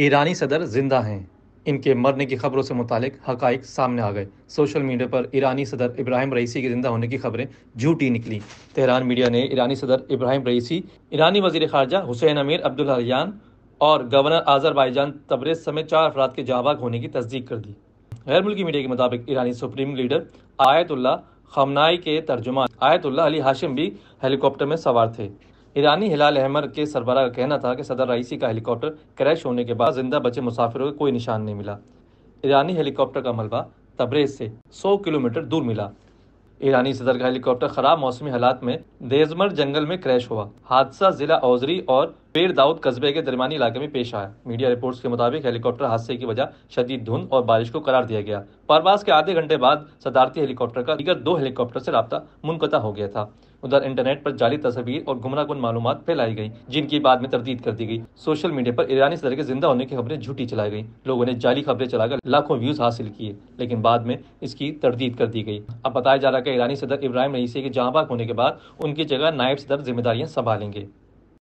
ईरानी सदर जिंदा हैं इनके मरने की खबरों से मुतालिक हकाइक सामने आ गए सोशल मीडिया पर ईरानी सदर इब्राहिम रईसी के जिंदा होने की खबरें झूठी निकली तेहरान मीडिया ने ईरानी सदर इब्राहिम रईसी ईरानी वजीर खारजा हुसैन अमीर अब्दुल हरियान और गवर्नर आजरबाईजान तबरेज समेत चार अफराद के जाबाग होने की तस्दीक कर दी गैर मुल्की मीडिया के मुताबिक ईरानी सुप्रीम लीडर आयतुल्ला खमनाई के तर्जुमान आयतुल्ला अली हाशिम भी हेलीकॉप्टर में सवार थे ईरानी हिलाल अहमर के सरबरा का कहना था कि सदर रईसी का हेलीकॉप्टर क्रैश होने के बाद जिंदा बचे मुसाफिरों को कोई निशान नहीं मिला ईरानी हेलीकॉप्टर का मलबा तब्रेज से 100 किलोमीटर दूर मिला ईरानी सदर का हेलीकॉप्टर खराब मौसमी हालात में देजमर जंगल में क्रैश हुआ हादसा जिला औजरी और पेड़ दाऊद कस्बे के दरमियानी इलाके में पेश आया मीडिया रिपोर्ट्स के मुताबिक हेलीकॉप्टर हादसे की वजह शदीद धुंध और बारिश को करार दिया गया परवास के आधे घंटे बाद सदारती हेलीकॉप्टर का दिगर दो हेलीकॉप्टर से रबता मुनकता हो गया था उधर इंटरनेट पर जाली तस्वीर और गुमराहकुन मालूम फैलाई गई जिनकी बाद में तरदीद कर दी गई सोशल मीडिया पर ईरानी सदर के जिंदा होने की खबरें झूठी चलाई गई लोगों ने जाली खबरें चलाकर लाखों व्यूज हासिल किए लेकिन बाद में इसकी तरदीद कर दी गई अब बताया जा रहा है ईरानी सदर इब्राहिम रईसी के जहांबाग होने के बाद उनकी जगह नायब सदर जिम्मेदारियां संभालेंगे